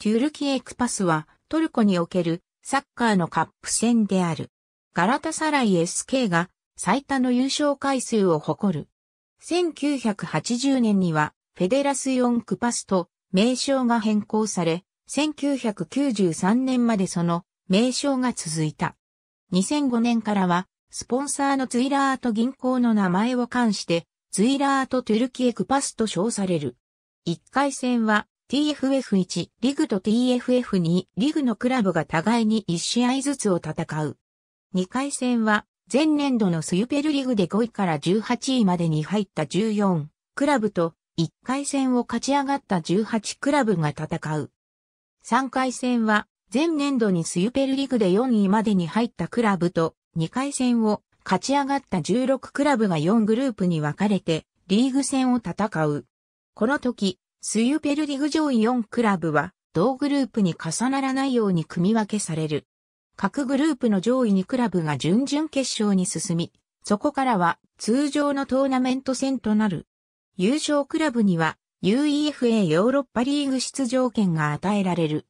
テュルキエクパスはトルコにおけるサッカーのカップ戦である。ガラタサライ SK が最多の優勝回数を誇る。1980年にはフェデラスヨンクパスと名称が変更され、1993年までその名称が続いた。2005年からはスポンサーのツイラーと銀行の名前を冠して、ツイラーとトゥルキエクパスと称される。1回戦は TFF1 リグと TFF2 リグのクラブが互いに1試合ずつを戦う。2回戦は前年度のスユペルリグで5位から18位までに入った14クラブと1回戦を勝ち上がった18クラブが戦う。3回戦は前年度にスユペルリグで4位までに入ったクラブと2回戦を勝ち上がった16クラブが4グループに分かれてリーグ戦を戦う。この時、スユペルリグ上位4クラブは、同グループに重ならないように組み分けされる。各グループの上位2クラブが準々決勝に進み、そこからは通常のトーナメント戦となる。優勝クラブには UEFA ヨーロッパリーグ出場権が与えられる。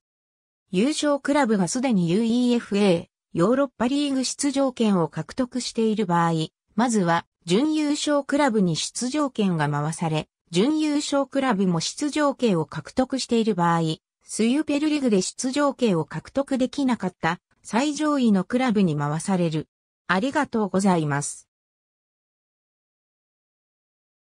優勝クラブがすでに UEFA ヨーロッパリーグ出場権を獲得している場合、まずは準優勝クラブに出場権が回され、準優勝クラブも出場権を獲得している場合、スユペルリグで出場権を獲得できなかった最上位のクラブに回される。ありがとうございます。